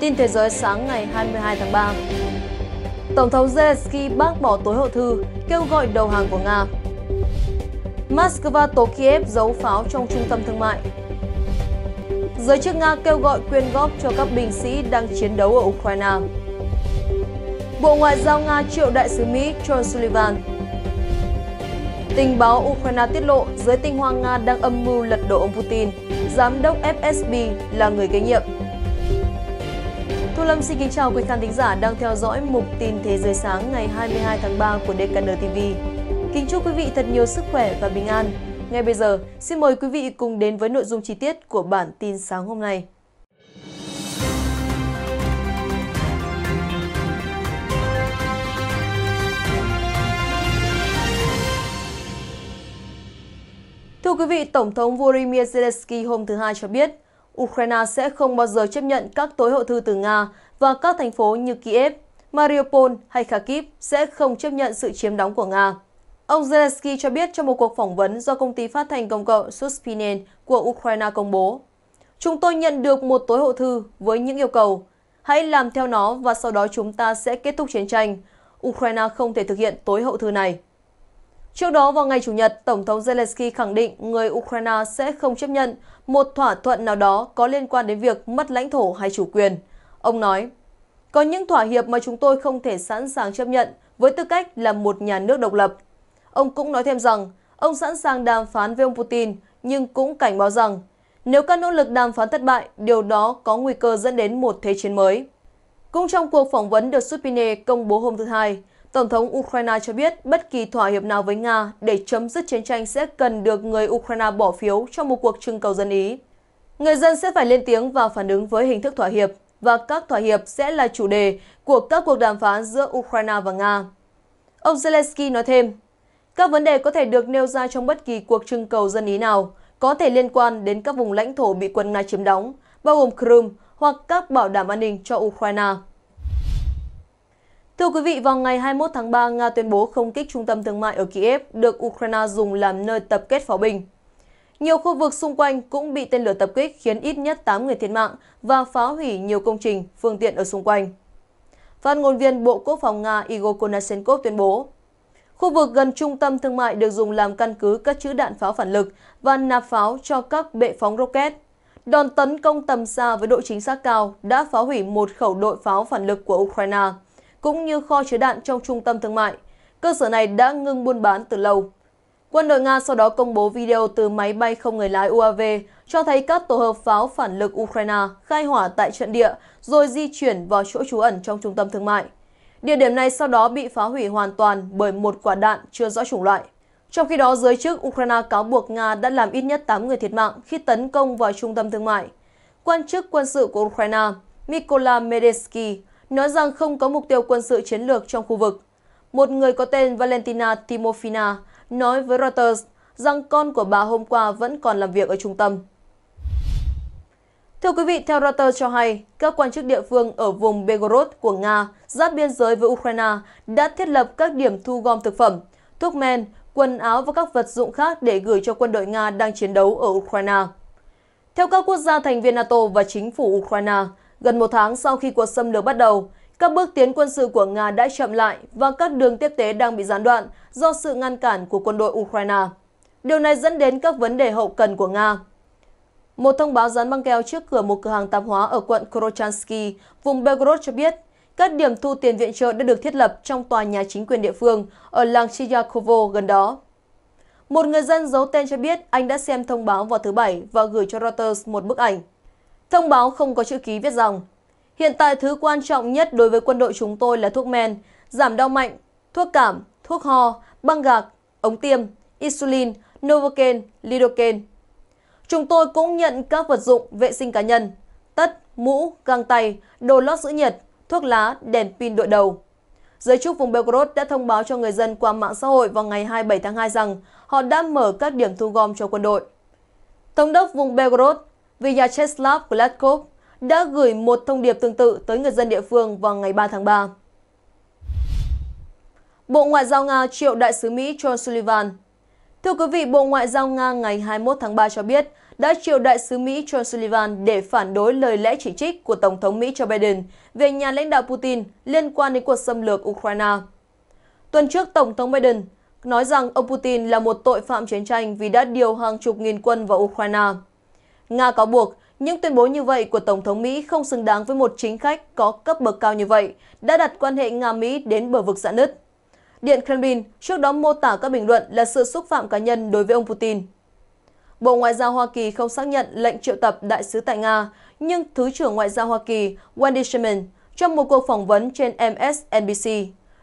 Tin thế giới sáng ngày 22 tháng 3. Tổng thống Zelensky bác bỏ tối hậu thư, kêu gọi đầu hàng của Nga. Moscow tố Kiev giấu pháo trong trung tâm thương mại. Giới chức Nga kêu gọi quyên góp cho các binh sĩ đang chiến đấu ở Ukraine. Bộ Ngoại giao Nga triệu đại sứ Mỹ John Sullivan. Tình báo Ukraine tiết lộ giới tinh hoa Nga đang âm mưu lật đổ ông Putin. Giám đốc FSB là người kế nhiệm. Thu Lâm xin kính chào quý khán thính giả đang theo dõi mục tin thế giới sáng ngày 22 tháng 3 của DKN TV. Kính chúc quý vị thật nhiều sức khỏe và bình an. Ngay bây giờ, xin mời quý vị cùng đến với nội dung chi tiết của bản tin sáng hôm nay. Thưa quý vị, Tổng thống Volodymyr Zelensky hôm thứ Hai cho biết, Ukraine sẽ không bao giờ chấp nhận các tối hậu thư từ Nga và các thành phố như Kiev, Mariupol hay Kharkiv sẽ không chấp nhận sự chiếm đóng của Nga. Ông Zelensky cho biết trong một cuộc phỏng vấn do công ty phát thanh công cộng Suspinen của Ukraine công bố, Chúng tôi nhận được một tối hậu thư với những yêu cầu. Hãy làm theo nó và sau đó chúng ta sẽ kết thúc chiến tranh. Ukraine không thể thực hiện tối hậu thư này. Trước đó vào ngày Chủ nhật, Tổng thống Zelensky khẳng định người Ukraine sẽ không chấp nhận một thỏa thuận nào đó có liên quan đến việc mất lãnh thổ hay chủ quyền. Ông nói, có những thỏa hiệp mà chúng tôi không thể sẵn sàng chấp nhận với tư cách là một nhà nước độc lập. Ông cũng nói thêm rằng, ông sẵn sàng đàm phán với ông Putin, nhưng cũng cảnh báo rằng, nếu các nỗ lực đàm phán thất bại, điều đó có nguy cơ dẫn đến một thế chiến mới. Cũng trong cuộc phỏng vấn được Supine công bố hôm thứ Hai, Tổng thống Ukraine cho biết bất kỳ thỏa hiệp nào với Nga để chấm dứt chiến tranh sẽ cần được người Ukraine bỏ phiếu trong một cuộc trưng cầu dân Ý. Người dân sẽ phải lên tiếng và phản ứng với hình thức thỏa hiệp, và các thỏa hiệp sẽ là chủ đề của các cuộc đàm phán giữa Ukraine và Nga. Ông Zelensky nói thêm, các vấn đề có thể được nêu ra trong bất kỳ cuộc trưng cầu dân Ý nào, có thể liên quan đến các vùng lãnh thổ bị quân Nga chiếm đóng, bao gồm Crimea hoặc các bảo đảm an ninh cho Ukraine. Thưa quý vị, vào ngày 21 tháng 3, Nga tuyên bố không kích trung tâm thương mại ở Kiev được Ukraine dùng làm nơi tập kết pháo binh. Nhiều khu vực xung quanh cũng bị tên lửa tập kích khiến ít nhất 8 người thiệt mạng và phá hủy nhiều công trình, phương tiện ở xung quanh. Phát ngôn viên Bộ Quốc phòng Nga Igor Konashenkov tuyên bố, khu vực gần trung tâm thương mại được dùng làm căn cứ các chữ đạn pháo phản lực và nạp pháo cho các bệ phóng rocket. Đòn tấn công tầm xa với độ chính xác cao đã phá hủy một khẩu đội pháo phản lực của Ukraine cũng như kho chứa đạn trong trung tâm thương mại. Cơ sở này đã ngưng buôn bán từ lâu. Quân đội Nga sau đó công bố video từ máy bay không người lái UAV cho thấy các tổ hợp pháo phản lực Ukraine khai hỏa tại trận địa rồi di chuyển vào chỗ trú ẩn trong trung tâm thương mại. Địa điểm này sau đó bị phá hủy hoàn toàn bởi một quả đạn chưa rõ chủng loại. Trong khi đó, giới chức Ukraine cáo buộc Nga đã làm ít nhất 8 người thiệt mạng khi tấn công vào trung tâm thương mại. Quan chức quân sự của Ukraine Mykola Medensky nói rằng không có mục tiêu quân sự chiến lược trong khu vực. Một người có tên Valentina Timofina nói với Reuters rằng con của bà hôm qua vẫn còn làm việc ở trung tâm. Thưa quý vị, theo Reuters cho hay, các quan chức địa phương ở vùng Begorod của Nga giáp biên giới với Ukraine đã thiết lập các điểm thu gom thực phẩm, thuốc men, quần áo và các vật dụng khác để gửi cho quân đội Nga đang chiến đấu ở Ukraine. Theo các quốc gia thành viên NATO và chính phủ Ukraine, Gần một tháng sau khi cuộc xâm lược bắt đầu, các bước tiến quân sự của Nga đã chậm lại và các đường tiếp tế đang bị gián đoạn do sự ngăn cản của quân đội Ukraine. Điều này dẫn đến các vấn đề hậu cần của Nga. Một thông báo dán băng keo trước cửa một cửa hàng tạp hóa ở quận Krochansky, vùng Belgorod cho biết, các điểm thu tiền viện trợ đã được thiết lập trong tòa nhà chính quyền địa phương ở làng Chiyakovo gần đó. Một người dân giấu tên cho biết anh đã xem thông báo vào thứ Bảy và gửi cho Reuters một bức ảnh. Thông báo không có chữ ký viết dòng. hiện tại thứ quan trọng nhất đối với quân đội chúng tôi là thuốc men, giảm đau mạnh, thuốc cảm, thuốc ho, băng gạc, ống tiêm, insulin, Novocaine, Lidocaine. Chúng tôi cũng nhận các vật dụng vệ sinh cá nhân, tất, mũ, găng tay, đồ lót giữ nhiệt, thuốc lá, đèn pin đội đầu. Giới chức vùng Belgorod đã thông báo cho người dân qua mạng xã hội vào ngày 27 tháng 2 rằng họ đã mở các điểm thu gom cho quân đội. Tổng đốc vùng Belgorod Vyacheslav Gladkov đã gửi một thông điệp tương tự tới người dân địa phương vào ngày 3 tháng 3. Bộ Ngoại giao Nga triệu đại sứ Mỹ John Sullivan Thưa quý vị, Bộ Ngoại giao Nga ngày 21 tháng 3 cho biết đã triệu đại sứ Mỹ John Sullivan để phản đối lời lẽ chỉ trích của Tổng thống Mỹ Joe Biden về nhà lãnh đạo Putin liên quan đến cuộc xâm lược Ukraine. Tuần trước, Tổng thống Biden nói rằng ông Putin là một tội phạm chiến tranh vì đã điều hàng chục nghìn quân vào Ukraine. Nga cáo buộc những tuyên bố như vậy của Tổng thống Mỹ không xứng đáng với một chính khách có cấp bậc cao như vậy, đã đặt quan hệ Nga-Mỹ đến bờ vực rạn nứt. Điện Kremlin trước đó mô tả các bình luận là sự xúc phạm cá nhân đối với ông Putin. Bộ Ngoại giao Hoa Kỳ không xác nhận lệnh triệu tập đại sứ tại Nga, nhưng Thứ trưởng Ngoại giao Hoa Kỳ Wendy Sherman trong một cuộc phỏng vấn trên MSNBC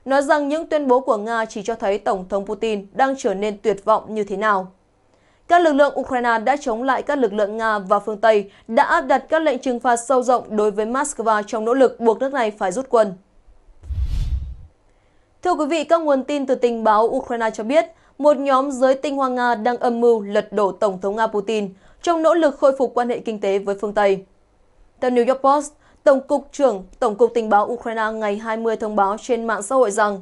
nói rằng những tuyên bố của Nga chỉ cho thấy Tổng thống Putin đang trở nên tuyệt vọng như thế nào. Các lực lượng Ukraine đã chống lại các lực lượng Nga và phương Tây, đã áp đặt các lệnh trừng phạt sâu rộng đối với Moscow trong nỗ lực buộc nước này phải rút quân. Thưa quý vị, các nguồn tin từ tình báo Ukraine cho biết, một nhóm giới tinh hoa Nga đang âm mưu lật đổ Tổng thống Nga Putin trong nỗ lực khôi phục quan hệ kinh tế với phương Tây. Theo New York Post, Tổng cục trưởng Tổng cục Tình báo Ukraine ngày 20 thông báo trên mạng xã hội rằng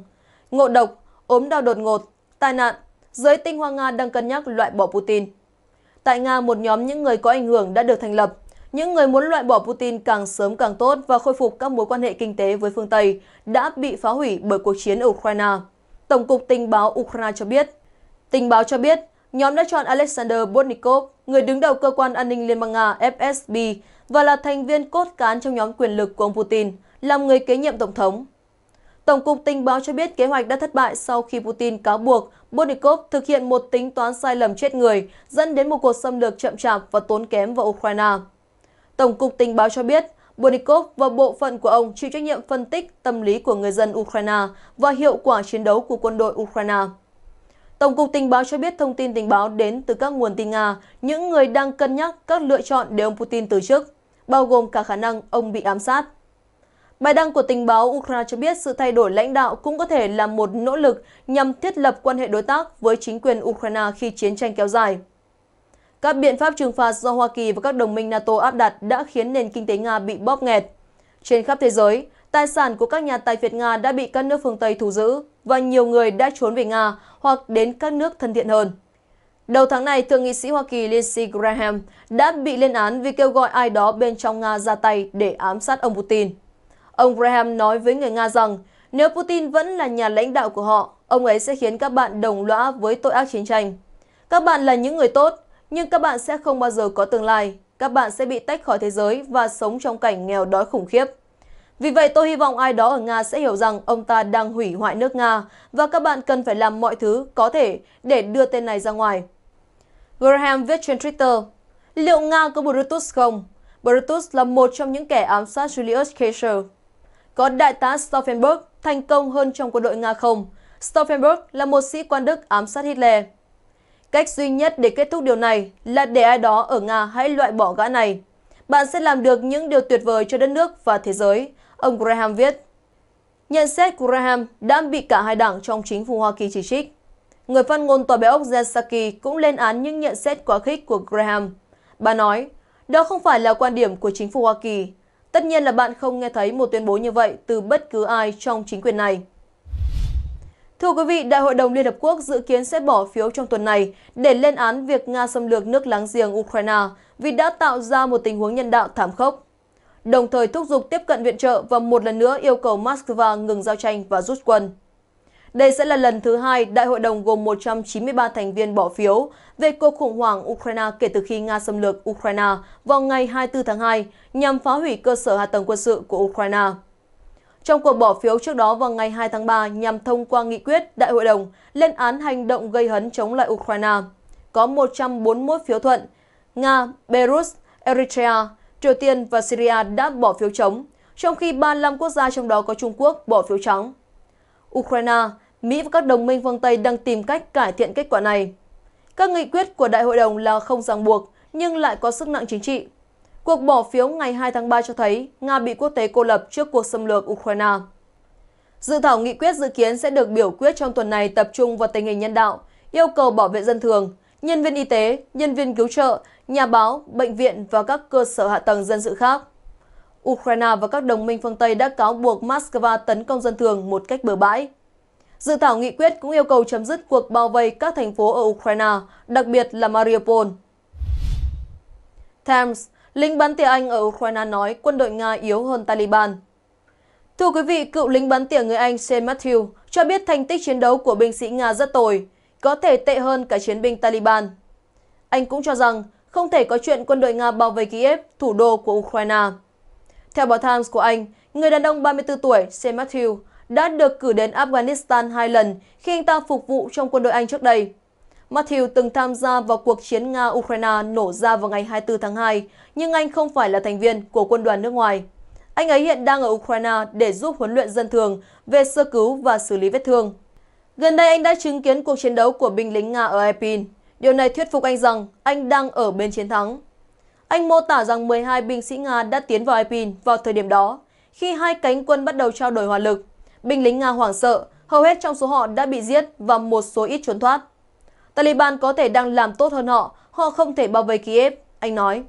ngộ độc, ốm đau đột ngột, tai nạn, giới tinh hoa Nga đang cân nhắc loại bỏ Putin. Tại Nga, một nhóm những người có ảnh hưởng đã được thành lập. Những người muốn loại bỏ Putin càng sớm càng tốt và khôi phục các mối quan hệ kinh tế với phương Tây đã bị phá hủy bởi cuộc chiến ở Ukraine. Tổng cục Tình báo Ukraine cho biết. Tình báo cho biết, nhóm đã chọn Alexander Bortnikov, người đứng đầu cơ quan an ninh Liên bang Nga FSB và là thành viên cốt cán trong nhóm quyền lực của ông Putin, làm người kế nhiệm tổng thống. Tổng cục Tình báo cho biết kế hoạch đã thất bại sau khi Putin cáo buộc Bornikov thực hiện một tính toán sai lầm chết người, dẫn đến một cuộc xâm lược chậm chạp và tốn kém vào Ukraine. Tổng cục tình báo cho biết, Bornikov và bộ phận của ông chịu trách nhiệm phân tích tâm lý của người dân Ukraine và hiệu quả chiến đấu của quân đội Ukraine. Tổng cục tình báo cho biết thông tin tình báo đến từ các nguồn tin Nga, những người đang cân nhắc các lựa chọn để ông Putin từ chức, bao gồm cả khả năng ông bị ám sát. Bài đăng của tình báo Ukraine cho biết sự thay đổi lãnh đạo cũng có thể là một nỗ lực nhằm thiết lập quan hệ đối tác với chính quyền Ukraine khi chiến tranh kéo dài. Các biện pháp trừng phạt do Hoa Kỳ và các đồng minh NATO áp đặt đã khiến nền kinh tế Nga bị bóp nghẹt. Trên khắp thế giới, tài sản của các nhà tài phiệt Nga đã bị các nước phương Tây thu giữ và nhiều người đã trốn về Nga hoặc đến các nước thân thiện hơn. Đầu tháng này, Thượng nghị sĩ Hoa Kỳ Lindsey Graham đã bị lên án vì kêu gọi ai đó bên trong Nga ra tay để ám sát ông Putin. Ông Graham nói với người Nga rằng nếu Putin vẫn là nhà lãnh đạo của họ, ông ấy sẽ khiến các bạn đồng lõa với tội ác chiến tranh. Các bạn là những người tốt, nhưng các bạn sẽ không bao giờ có tương lai. Các bạn sẽ bị tách khỏi thế giới và sống trong cảnh nghèo đói khủng khiếp. Vì vậy tôi hy vọng ai đó ở Nga sẽ hiểu rằng ông ta đang hủy hoại nước Nga và các bạn cần phải làm mọi thứ có thể để đưa tên này ra ngoài. Graham viết trên Twitter, liệu Nga có Brutus không? Brutus là một trong những kẻ ám sát Julius Caesar có đại tá Stauffenberg thành công hơn trong quân đội Nga không? Stauffenberg là một sĩ quan Đức ám sát Hitler. Cách duy nhất để kết thúc điều này là để ai đó ở Nga hãy loại bỏ gã này. Bạn sẽ làm được những điều tuyệt vời cho đất nước và thế giới, ông Graham viết. Nhận xét của Graham đã bị cả hai đảng trong chính phủ Hoa Kỳ chỉ trích. Người phát ngôn tòa béo ốc Zensaki cũng lên án những nhận xét quá khích của Graham. Bà nói, đó không phải là quan điểm của chính phủ Hoa Kỳ, Tất nhiên là bạn không nghe thấy một tuyên bố như vậy từ bất cứ ai trong chính quyền này. Thưa quý vị, Đại hội đồng Liên Hợp Quốc dự kiến sẽ bỏ phiếu trong tuần này để lên án việc Nga xâm lược nước láng giềng Ukraine vì đã tạo ra một tình huống nhân đạo thảm khốc, đồng thời thúc giục tiếp cận viện trợ và một lần nữa yêu cầu Moscow ngừng giao tranh và rút quân. Đây sẽ là lần thứ hai đại hội đồng gồm 193 thành viên bỏ phiếu về cuộc khủng hoảng Ukraine kể từ khi Nga xâm lược Ukraine vào ngày 24 tháng 2 nhằm phá hủy cơ sở hạ tầng quân sự của Ukraine. Trong cuộc bỏ phiếu trước đó vào ngày 2 tháng 3 nhằm thông qua nghị quyết Đại hội đồng lên án hành động gây hấn chống lại Ukraine, có 141 phiếu thuận, Nga, Belarus, Eritrea, Triều Tiên và Syria đã bỏ phiếu chống, trong khi 35 quốc gia trong đó có Trung Quốc bỏ phiếu trắng. Ukraine Mỹ và các đồng minh phương Tây đang tìm cách cải thiện kết quả này. Các nghị quyết của Đại hội đồng là không ràng buộc, nhưng lại có sức nặng chính trị. Cuộc bỏ phiếu ngày 2 tháng 3 cho thấy Nga bị quốc tế cô lập trước cuộc xâm lược Ukraine. Dự thảo nghị quyết dự kiến sẽ được biểu quyết trong tuần này tập trung vào tình hình nhân đạo, yêu cầu bảo vệ dân thường, nhân viên y tế, nhân viên cứu trợ, nhà báo, bệnh viện và các cơ sở hạ tầng dân sự khác. Ukraine và các đồng minh phương Tây đã cáo buộc Moscow tấn công dân thường một cách bừa bãi. Dự thảo nghị quyết cũng yêu cầu chấm dứt cuộc bao vây các thành phố ở Ukraine, đặc biệt là Mariupol. Times, lính bắn tỉa Anh ở Ukraine nói quân đội Nga yếu hơn Taliban. Thưa quý vị, cựu lính bắn tỉa người Anh Shane Matthew cho biết thành tích chiến đấu của binh sĩ Nga rất tồi, có thể tệ hơn cả chiến binh Taliban. Anh cũng cho rằng không thể có chuyện quân đội Nga bao vây Kiev, thủ đô của Ukraine. Theo báo Times của Anh, người đàn ông 34 tuổi, Shane Matthew, đã được cử đến Afghanistan hai lần khi anh ta phục vụ trong quân đội Anh trước đây. Matthew từng tham gia vào cuộc chiến Nga-Ukraine nổ ra vào ngày 24 tháng 2, nhưng anh không phải là thành viên của quân đoàn nước ngoài. Anh ấy hiện đang ở Ukraine để giúp huấn luyện dân thường về sơ cứu và xử lý vết thương. Gần đây anh đã chứng kiến cuộc chiến đấu của binh lính Nga ở Epin, Điều này thuyết phục anh rằng anh đang ở bên chiến thắng. Anh mô tả rằng 12 binh sĩ Nga đã tiến vào Epin vào thời điểm đó, khi hai cánh quân bắt đầu trao đổi hỏa lực binh lính Nga hoảng sợ, hầu hết trong số họ đã bị giết và một số ít trốn thoát. Taliban có thể đang làm tốt hơn họ, họ không thể bảo vệ Kiev, anh nói.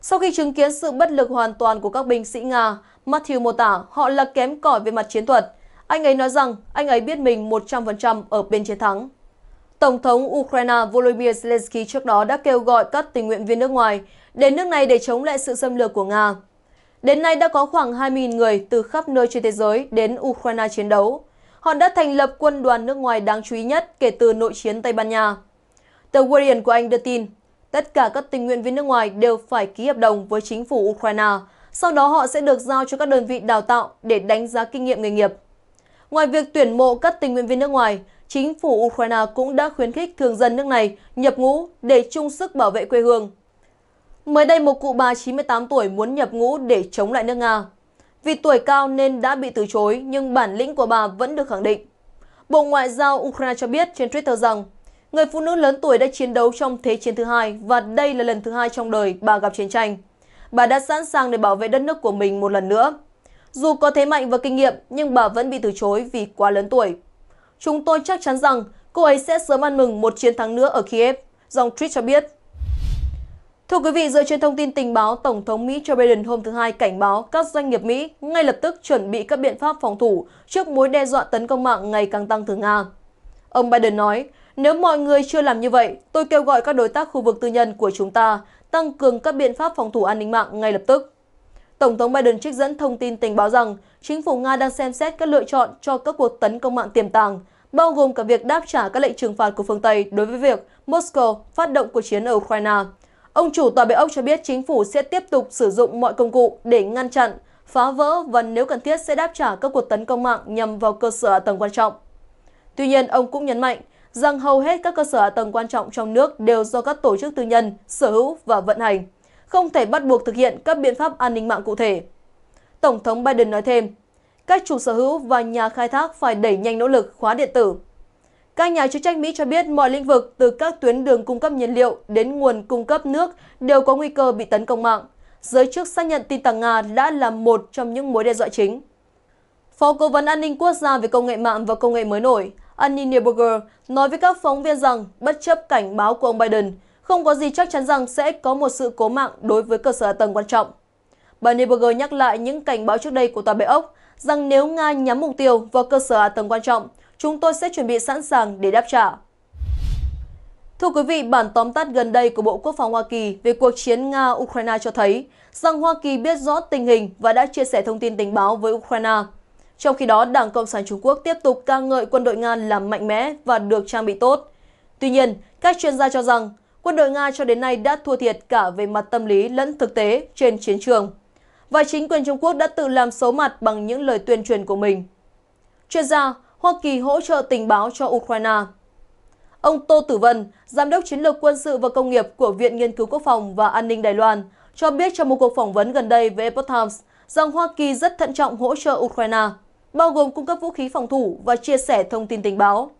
Sau khi chứng kiến sự bất lực hoàn toàn của các binh sĩ Nga, Matthew mô tả họ là kém cỏi về mặt chiến thuật. Anh ấy nói rằng anh ấy biết mình 100% ở bên chiến thắng. Tổng thống Ukraine Volodymyr Zelensky trước đó đã kêu gọi các tình nguyện viên nước ngoài đến nước này để chống lại sự xâm lược của Nga. Đến nay đã có khoảng 20.000 người từ khắp nơi trên thế giới đến Ukraine chiến đấu. Họ đã thành lập quân đoàn nước ngoài đáng chú ý nhất kể từ nội chiến Tây Ban Nha. Tờ Guardian của Anh đưa tin, tất cả các tình nguyện viên nước ngoài đều phải ký hợp đồng với chính phủ Ukraine, sau đó họ sẽ được giao cho các đơn vị đào tạo để đánh giá kinh nghiệm nghề nghiệp. Ngoài việc tuyển mộ các tình nguyện viên nước ngoài, chính phủ Ukraine cũng đã khuyến khích thường dân nước này nhập ngũ để chung sức bảo vệ quê hương. Mới đây một cụ bà 98 tuổi muốn nhập ngũ để chống lại nước Nga. Vì tuổi cao nên đã bị từ chối nhưng bản lĩnh của bà vẫn được khẳng định. Bộ Ngoại giao Ukraine cho biết trên Twitter rằng người phụ nữ lớn tuổi đã chiến đấu trong Thế chiến thứ hai và đây là lần thứ hai trong đời bà gặp chiến tranh. Bà đã sẵn sàng để bảo vệ đất nước của mình một lần nữa. Dù có thế mạnh và kinh nghiệm nhưng bà vẫn bị từ chối vì quá lớn tuổi. Chúng tôi chắc chắn rằng cô ấy sẽ sớm ăn mừng một chiến thắng nữa ở Kiev, dòng tweet cho biết. Thưa quý vị, dựa trên thông tin tình báo, Tổng thống Mỹ Joe Biden hôm thứ Hai cảnh báo các doanh nghiệp Mỹ ngay lập tức chuẩn bị các biện pháp phòng thủ trước mối đe dọa tấn công mạng ngày càng tăng từ Nga. Ông Biden nói, nếu mọi người chưa làm như vậy, tôi kêu gọi các đối tác khu vực tư nhân của chúng ta tăng cường các biện pháp phòng thủ an ninh mạng ngay lập tức. Tổng thống Biden trích dẫn thông tin tình báo rằng chính phủ Nga đang xem xét các lựa chọn cho các cuộc tấn công mạng tiềm tàng, bao gồm cả việc đáp trả các lệnh trừng phạt của phương Tây đối với việc Moscow phát động cuộc chiến ở Ukraine Ông chủ tòa bệ ốc cho biết chính phủ sẽ tiếp tục sử dụng mọi công cụ để ngăn chặn, phá vỡ và nếu cần thiết sẽ đáp trả các cuộc tấn công mạng nhằm vào cơ sở hạ tầng quan trọng. Tuy nhiên, ông cũng nhấn mạnh rằng hầu hết các cơ sở hạ tầng quan trọng trong nước đều do các tổ chức tư nhân sở hữu và vận hành, không thể bắt buộc thực hiện các biện pháp an ninh mạng cụ thể. Tổng thống Biden nói thêm, các chủ sở hữu và nhà khai thác phải đẩy nhanh nỗ lực khóa điện tử các nhà chức trách Mỹ cho biết mọi lĩnh vực từ các tuyến đường cung cấp nhiên liệu đến nguồn cung cấp nước đều có nguy cơ bị tấn công mạng. Giới chức xác nhận tin tặc Nga đã là một trong những mối đe dọa chính. Phó Cố vấn An ninh Quốc gia về Công nghệ mạng và Công nghệ mới nổi, Annie Neuberger, nói với các phóng viên rằng bất chấp cảnh báo của ông Biden, không có gì chắc chắn rằng sẽ có một sự cố mạng đối với cơ sở hạ tầng quan trọng. Bà Neuberger nhắc lại những cảnh báo trước đây của Tòa Bệ ốc rằng nếu Nga nhắm mục tiêu vào cơ sở hạ tầng quan trọng, chúng tôi sẽ chuẩn bị sẵn sàng để đáp trả. Thưa quý vị, bản tóm tắt gần đây của Bộ Quốc phòng Hoa Kỳ về cuộc chiến Nga-Ukraine cho thấy rằng Hoa Kỳ biết rõ tình hình và đã chia sẻ thông tin tình báo với Ukraine. Trong khi đó, Đảng Cộng sản Trung Quốc tiếp tục ca ngợi quân đội Nga làm mạnh mẽ và được trang bị tốt. Tuy nhiên, các chuyên gia cho rằng quân đội Nga cho đến nay đã thua thiệt cả về mặt tâm lý lẫn thực tế trên chiến trường. Và chính quyền Trung Quốc đã tự làm xấu mặt bằng những lời tuyên truyền của mình. Chuyên gia, Hoa Kỳ hỗ trợ tình báo cho Ukraine. Ông Tô Tử Vân, Giám đốc Chiến lược Quân sự và Công nghiệp của Viện Nghiên cứu Quốc phòng và An ninh Đài Loan, cho biết trong một cuộc phỏng vấn gần đây với Epoch Times rằng Hoa Kỳ rất thận trọng hỗ trợ Ukraine, bao gồm cung cấp vũ khí phòng thủ và chia sẻ thông tin tình báo.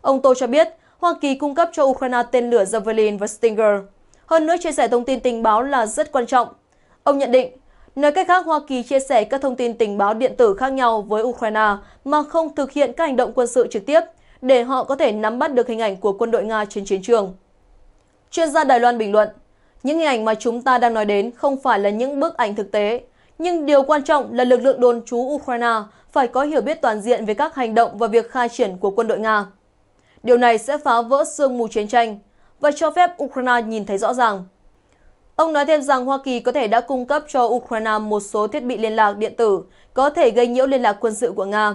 Ông Tô cho biết, Hoa Kỳ cung cấp cho Ukraine tên lửa Javelin và Stinger. Hơn nữa, chia sẻ thông tin tình báo là rất quan trọng. Ông nhận định, Nói cách khác, Hoa Kỳ chia sẻ các thông tin tình báo điện tử khác nhau với Ukraine mà không thực hiện các hành động quân sự trực tiếp, để họ có thể nắm bắt được hình ảnh của quân đội Nga trên chiến trường. Chuyên gia Đài Loan bình luận, những hình ảnh mà chúng ta đang nói đến không phải là những bức ảnh thực tế, nhưng điều quan trọng là lực lượng đồn trú Ukraine phải có hiểu biết toàn diện về các hành động và việc khai triển của quân đội Nga. Điều này sẽ phá vỡ sương mù chiến tranh và cho phép Ukraine nhìn thấy rõ ràng Ông nói thêm rằng Hoa Kỳ có thể đã cung cấp cho Ukraine một số thiết bị liên lạc điện tử có thể gây nhiễu liên lạc quân sự của Nga.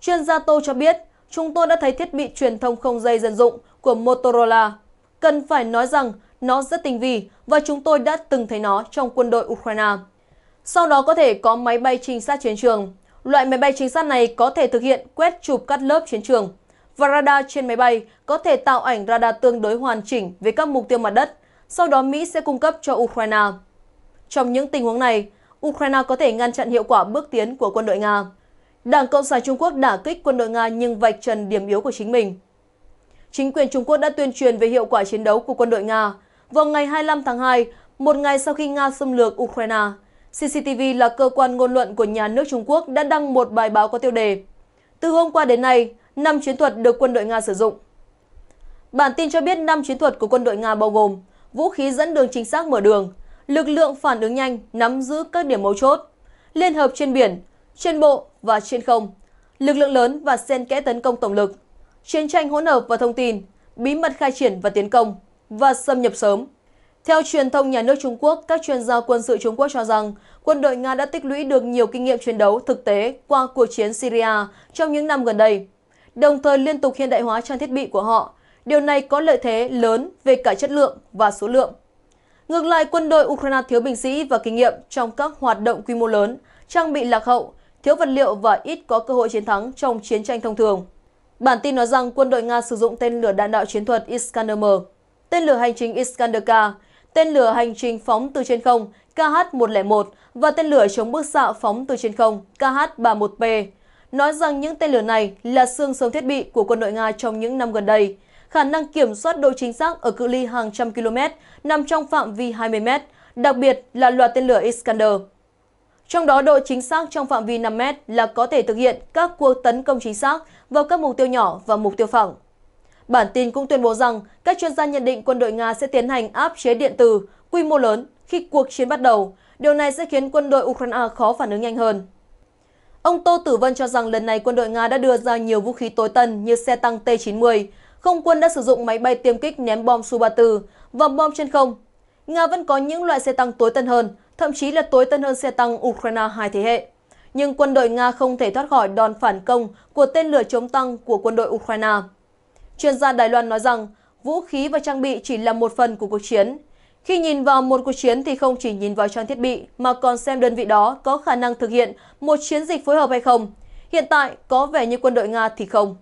Chuyên gia Tô cho biết, chúng tôi đã thấy thiết bị truyền thông không dây dân dụng của Motorola. Cần phải nói rằng nó rất tinh vi và chúng tôi đã từng thấy nó trong quân đội Ukraine. Sau đó có thể có máy bay trinh sát chiến trường. Loại máy bay trinh sát này có thể thực hiện quét chụp cắt lớp chiến trường. Và radar trên máy bay có thể tạo ảnh radar tương đối hoàn chỉnh với các mục tiêu mặt đất sau đó Mỹ sẽ cung cấp cho Ukraine. Trong những tình huống này, Ukraine có thể ngăn chặn hiệu quả bước tiến của quân đội Nga. Đảng Cộng sản Trung Quốc đả kích quân đội Nga nhưng vạch trần điểm yếu của chính mình. Chính quyền Trung Quốc đã tuyên truyền về hiệu quả chiến đấu của quân đội Nga. Vào ngày 25 tháng 2, một ngày sau khi Nga xâm lược Ukraine, CCTV là cơ quan ngôn luận của nhà nước Trung Quốc đã đăng một bài báo có tiêu đề Từ hôm qua đến nay, 5 chiến thuật được quân đội Nga sử dụng. Bản tin cho biết 5 chiến thuật của quân đội Nga bao gồm vũ khí dẫn đường chính xác mở đường, lực lượng phản ứng nhanh nắm giữ các điểm mấu chốt, liên hợp trên biển, trên bộ và trên không, lực lượng lớn và xen kẽ tấn công tổng lực, chiến tranh hỗn hợp và thông tin, bí mật khai triển và tiến công, và xâm nhập sớm. Theo truyền thông nhà nước Trung Quốc, các chuyên gia quân sự Trung Quốc cho rằng quân đội Nga đã tích lũy được nhiều kinh nghiệm chiến đấu thực tế qua cuộc chiến Syria trong những năm gần đây, đồng thời liên tục hiện đại hóa trang thiết bị của họ Điều này có lợi thế lớn về cả chất lượng và số lượng. Ngược lại, quân đội Ukraine thiếu binh sĩ và kinh nghiệm trong các hoạt động quy mô lớn, trang bị lạc hậu, thiếu vật liệu và ít có cơ hội chiến thắng trong chiến tranh thông thường. Bản tin nói rằng quân đội Nga sử dụng tên lửa đạn đạo chiến thuật Iskander-M, tên lửa hành trình Iskander-K, tên lửa hành trình phóng từ trên không KH-101 và tên lửa chống bức xạ phóng từ trên không KH-31P, nói rằng những tên lửa này là xương sống thiết bị của quân đội Nga trong những năm gần đây, khả năng kiểm soát độ chính xác ở cự ly hàng trăm km nằm trong phạm vi 20 m, đặc biệt là loạt tên lửa Iskander. Trong đó độ chính xác trong phạm vi 5 m là có thể thực hiện các cuộc tấn công chính xác vào các mục tiêu nhỏ và mục tiêu phẳng. Bản tin cũng tuyên bố rằng các chuyên gia nhận định quân đội Nga sẽ tiến hành áp chế điện tử quy mô lớn khi cuộc chiến bắt đầu. Điều này sẽ khiến quân đội Ukraine khó phản ứng nhanh hơn. Ông Tô Tử Vân cho rằng lần này quân đội Nga đã đưa ra nhiều vũ khí tối tân như xe tăng T-90, không quân đã sử dụng máy bay tiêm kích ném bom Su-34 và bom trên không. Nga vẫn có những loại xe tăng tối tân hơn, thậm chí là tối tân hơn xe tăng Ukraine hai thế hệ. Nhưng quân đội Nga không thể thoát khỏi đòn phản công của tên lửa chống tăng của quân đội Ukraine. Chuyên gia Đài Loan nói rằng vũ khí và trang bị chỉ là một phần của cuộc chiến. Khi nhìn vào một cuộc chiến thì không chỉ nhìn vào trang thiết bị mà còn xem đơn vị đó có khả năng thực hiện một chiến dịch phối hợp hay không. Hiện tại, có vẻ như quân đội Nga thì không.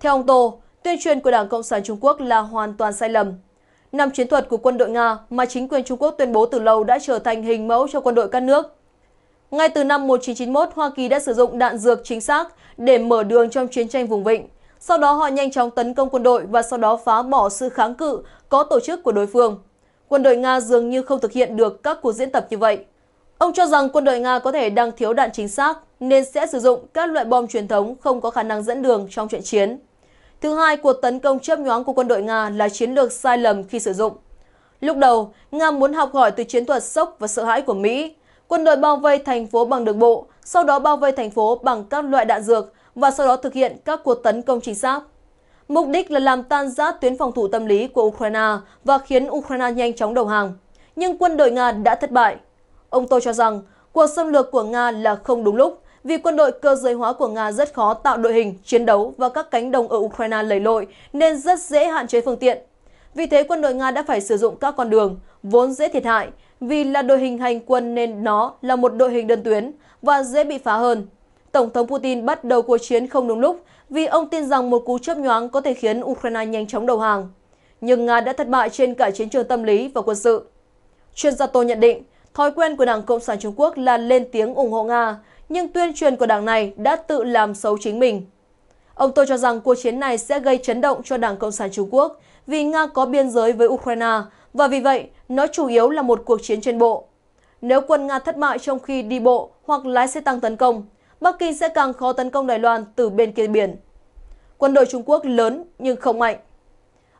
Theo ông Tô, Tuyên truyền của Đảng Cộng sản Trung Quốc là hoàn toàn sai lầm. Năm chiến thuật của quân đội Nga mà chính quyền Trung Quốc tuyên bố từ lâu đã trở thành hình mẫu cho quân đội các nước. Ngay từ năm 1991, Hoa Kỳ đã sử dụng đạn dược chính xác để mở đường trong chiến tranh vùng vịnh. Sau đó họ nhanh chóng tấn công quân đội và sau đó phá bỏ sự kháng cự có tổ chức của đối phương. Quân đội Nga dường như không thực hiện được các cuộc diễn tập như vậy. Ông cho rằng quân đội Nga có thể đang thiếu đạn chính xác nên sẽ sử dụng các loại bom truyền thống không có khả năng dẫn đường trong trận chiến. Thứ hai, cuộc tấn công chớp nhoáng của quân đội Nga là chiến lược sai lầm khi sử dụng. Lúc đầu, Nga muốn học hỏi từ chiến thuật sốc và sợ hãi của Mỹ. Quân đội bao vây thành phố bằng đường bộ, sau đó bao vây thành phố bằng các loại đạn dược và sau đó thực hiện các cuộc tấn công chính xác. Mục đích là làm tan rã tuyến phòng thủ tâm lý của Ukraine và khiến Ukraine nhanh chóng đầu hàng. Nhưng quân đội Nga đã thất bại. Ông Tô cho rằng cuộc xâm lược của Nga là không đúng lúc vì quân đội cơ giới hóa của Nga rất khó tạo đội hình, chiến đấu và các cánh đồng ở Ukraine lầy lội nên rất dễ hạn chế phương tiện. Vì thế quân đội Nga đã phải sử dụng các con đường, vốn dễ thiệt hại, vì là đội hình hành quân nên nó là một đội hình đơn tuyến và dễ bị phá hơn. Tổng thống Putin bắt đầu cuộc chiến không đúng lúc vì ông tin rằng một cú chớp nhoáng có thể khiến Ukraine nhanh chóng đầu hàng. Nhưng Nga đã thất bại trên cả chiến trường tâm lý và quân sự. Chuyên gia Tô nhận định, thói quen của Đảng Cộng sản Trung Quốc là lên tiếng ủng hộ Nga, nhưng tuyên truyền của đảng này đã tự làm xấu chính mình. Ông tôi cho rằng cuộc chiến này sẽ gây chấn động cho Đảng Cộng sản Trung Quốc vì Nga có biên giới với Ukraine và vì vậy nó chủ yếu là một cuộc chiến trên bộ. Nếu quân Nga thất bại trong khi đi bộ hoặc lái xe tăng tấn công, Bắc Kinh sẽ càng khó tấn công Đài Loan từ bên kia biển. Quân đội Trung Quốc lớn nhưng không mạnh.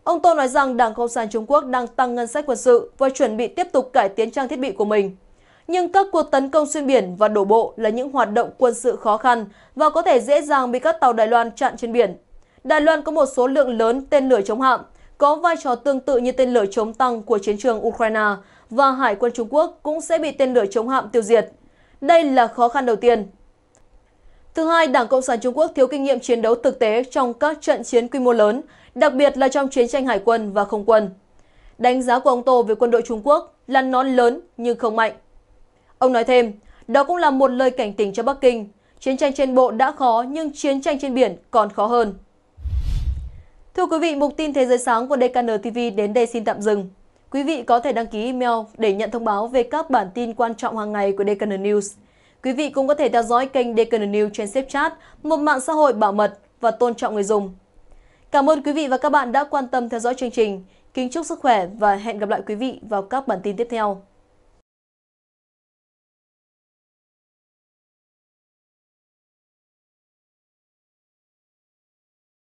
Ông Tô nói rằng Đảng Cộng sản Trung Quốc đang tăng ngân sách quân sự và chuẩn bị tiếp tục cải tiến trang thiết bị của mình nhưng các cuộc tấn công xuyên biển và đổ bộ là những hoạt động quân sự khó khăn và có thể dễ dàng bị các tàu Đài Loan chặn trên biển. Đài Loan có một số lượng lớn tên lửa chống hạm, có vai trò tương tự như tên lửa chống tăng của chiến trường Ukraine và Hải quân Trung Quốc cũng sẽ bị tên lửa chống hạm tiêu diệt. Đây là khó khăn đầu tiên. Thứ hai, Đảng Cộng sản Trung Quốc thiếu kinh nghiệm chiến đấu thực tế trong các trận chiến quy mô lớn, đặc biệt là trong chiến tranh hải quân và không quân. Đánh giá của ông Tô về quân đội Trung Quốc là nó lớn nhưng không mạnh. Ông nói thêm, đó cũng là một lời cảnh tỉnh cho Bắc Kinh. Chiến tranh trên bộ đã khó nhưng chiến tranh trên biển còn khó hơn. Thưa quý vị, mục tin Thế giới sáng của DKN TV đến đây xin tạm dừng. Quý vị có thể đăng ký email để nhận thông báo về các bản tin quan trọng hàng ngày của DKN News. Quý vị cũng có thể theo dõi kênh DKN News trên Snapchat, một mạng xã hội bảo mật và tôn trọng người dùng. Cảm ơn quý vị và các bạn đã quan tâm theo dõi chương trình. Kính chúc sức khỏe và hẹn gặp lại quý vị vào các bản tin tiếp theo.